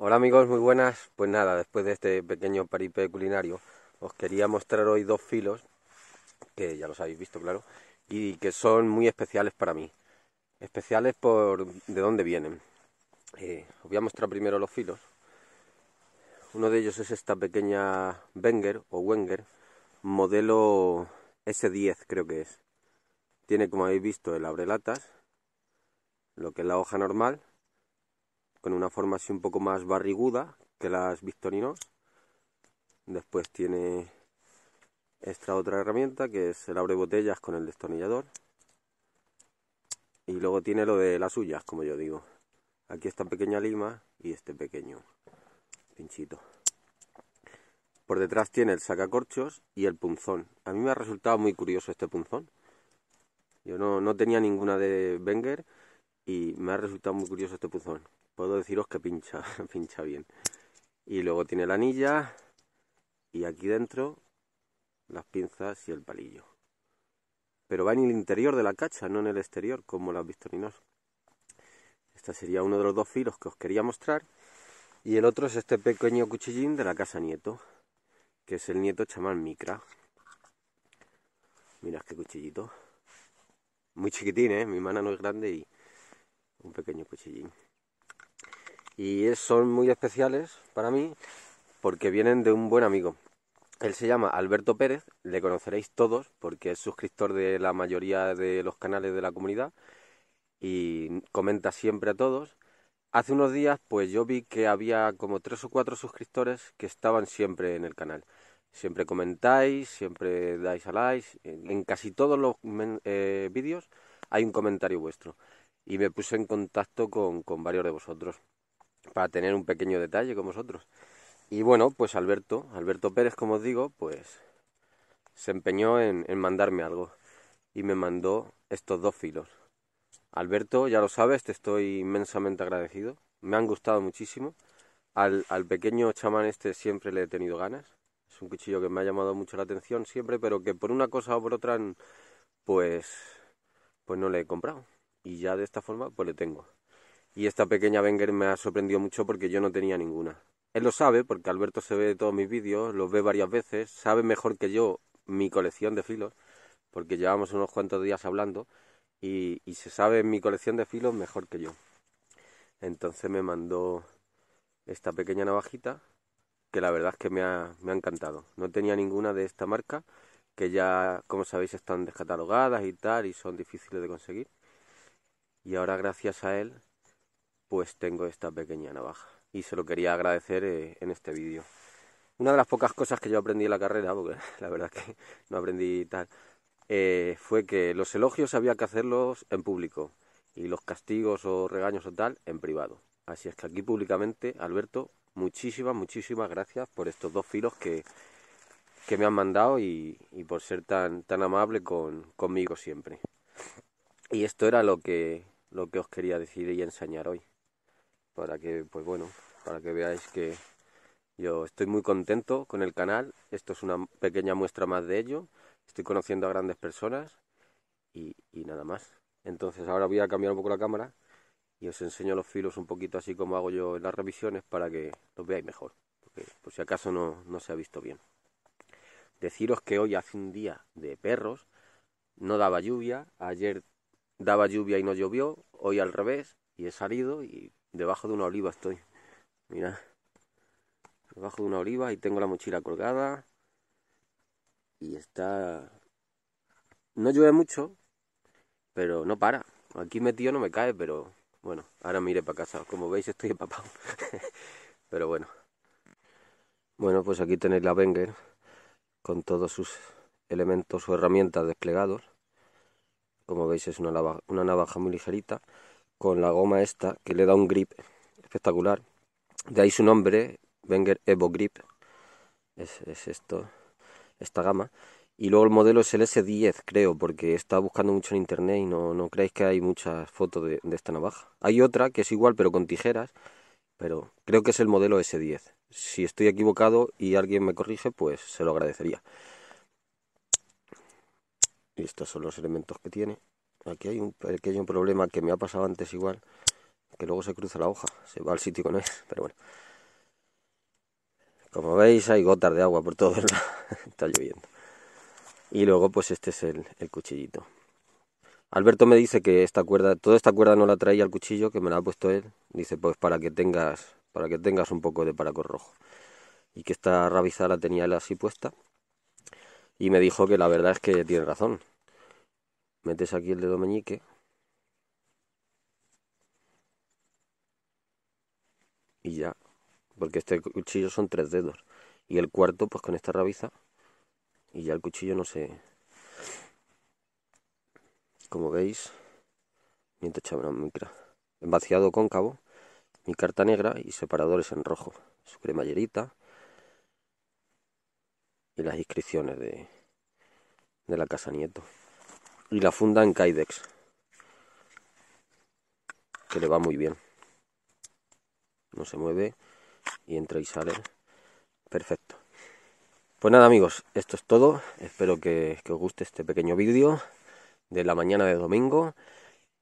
Hola amigos, muy buenas. Pues nada, después de este pequeño paripe culinario, os quería mostrar hoy dos filos, que ya los habéis visto, claro, y que son muy especiales para mí. Especiales por de dónde vienen. Eh, os voy a mostrar primero los filos. Uno de ellos es esta pequeña Wenger o Wenger, modelo S10 creo que es. Tiene, como habéis visto, el abrelatas, lo que es la hoja normal, con una forma así un poco más barriguda que las Victorinos. Después tiene esta otra herramienta que es el abre botellas con el destornillador. Y luego tiene lo de las suyas, como yo digo. Aquí esta pequeña lima y este pequeño pinchito. Por detrás tiene el sacacorchos y el punzón. A mí me ha resultado muy curioso este punzón. Yo no, no tenía ninguna de Wenger y me ha resultado muy curioso este punzón puedo deciros que pincha, pincha bien. Y luego tiene la anilla y aquí dentro las pinzas y el palillo. Pero va en el interior de la cacha, no en el exterior, como las victorinos. Este sería uno de los dos filos que os quería mostrar. Y el otro es este pequeño cuchillín de la casa Nieto, que es el Nieto chamán Micra. Mirad qué cuchillito. Muy chiquitín, ¿eh? Mi mano no es grande y un pequeño cuchillín y son muy especiales para mí porque vienen de un buen amigo. Él se llama Alberto Pérez, le conoceréis todos porque es suscriptor de la mayoría de los canales de la comunidad y comenta siempre a todos. Hace unos días pues yo vi que había como tres o cuatro suscriptores que estaban siempre en el canal. Siempre comentáis, siempre dais a likes, en casi todos los eh, vídeos hay un comentario vuestro. Y me puse en contacto con varios de vosotros para tener un pequeño detalle con vosotros. Y bueno, pues Alberto, Alberto Pérez, como os digo, pues se empeñó en, mandarme algo y me mandó estos dos filos. Alberto, ya lo sabes, te estoy inmensamente agradecido. Me han gustado muchísimo. Al, al, pequeño chamán este siempre le he tenido ganas. Es un cuchillo que me ha llamado mucho la atención siempre, pero que por una cosa o por otra, pues, pues no le he comprado. Y ya de esta forma, pues le tengo. Y esta pequeña Wenger me ha sorprendido mucho porque yo no tenía ninguna. Él lo sabe porque Alberto se ve de todos mis vídeos, los ve varias veces, sabe mejor que yo mi colección de filos, porque llevamos unos cuantos días hablando y, se sabe mi colección de filos mejor que yo. Entonces me mandó esta pequeña navajita que la verdad es que me ha, me ha encantado. No tenía ninguna de esta marca, que ya, como sabéis, están descatalogadas y tal, y son difíciles de conseguir. Y ahora, gracias a él, pues tengo esta pequeña navaja y se lo quería agradecer eh, en este vídeo. Una de las pocas cosas que yo aprendí en la carrera, porque la verdad que no aprendí tal, eh, fue que los elogios había que hacerlos en público y los castigos o regaños o tal en privado. Así es que aquí públicamente, Alberto, muchísimas, muchísimas gracias por estos dos filos que, que me han mandado y, por ser tan, tan amable conmigo siempre. Y esto era lo que, lo que os quería decir y enseñar hoy para que, pues bueno, para que veáis que yo estoy muy contento con el canal. Esto es una pequeña muestra más de ello. Estoy conociendo a grandes personas y, nada más. Entonces ahora voy a cambiar un poco la cámara y os enseño los filos un poquito así como hago yo en las revisiones para que los veáis mejor, porque por si acaso no, no se ha visto bien. Deciros que hoy hace un día de perros, no daba lluvia, ayer daba lluvia y no llovió, hoy al revés, y he salido y Debajo de una oliva estoy. Mira. Debajo de una oliva y tengo la mochila colgada. Y está... No llueve mucho, pero no para. Aquí metido no me cae, pero bueno, ahora mire para casa. Como veis estoy empapado. pero bueno. Bueno, pues aquí tenéis la Wenger con todos sus elementos o herramientas desplegados. Como veis es una una navaja muy ligerita con la goma esta que le da un grip espectacular. De ahí su nombre, Wenger Evo Grip. Es, esto, esta gama. Y luego el modelo es el S10, creo, porque está buscando mucho en internet y no, no creéis que hay muchas fotos de, de, esta navaja. Hay otra que es igual, pero con tijeras, pero creo que es el modelo S10. Si estoy equivocado y alguien me corrige, pues se lo agradecería. Y estos son los elementos que tiene. Aquí hay, un, pequeño problema que me ha pasado antes igual, que luego se cruza la hoja, se va al sitio con él. pero bueno. Como veis hay gotas de agua por todo, lado, está lloviendo. Y luego pues este es el, cuchillito. Alberto me dice que esta cuerda, toda esta cuerda no la traía al cuchillo, que me la ha puesto él. Dice pues para que tengas, para que tengas un poco de paracorrojo. rojo. Y que esta rabizada la tenía él así puesta. Y me dijo que la verdad es que tiene razón metes aquí el dedo meñique y ya, porque este cuchillo son tres dedos y el cuarto pues con esta rabiza y ya el cuchillo no se... Como veis, mientras echaba una micra, vaciado cóncavo, mi carta negra y separadores en rojo, su cremallerita y las inscripciones de, de la casa Nieto y la funda en Kydex que le va muy bien no se mueve y entra y sale perfecto pues nada amigos esto es todo espero que, os guste este pequeño vídeo de la mañana de domingo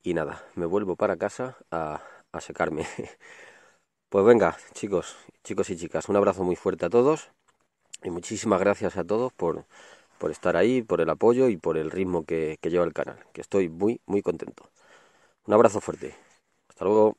y nada me vuelvo para casa a, a secarme pues venga chicos chicos y chicas un abrazo muy fuerte a todos y muchísimas gracias a todos por por estar ahí, por el apoyo y por el ritmo que, lleva el canal, que estoy muy, muy contento. Un abrazo fuerte. Hasta luego.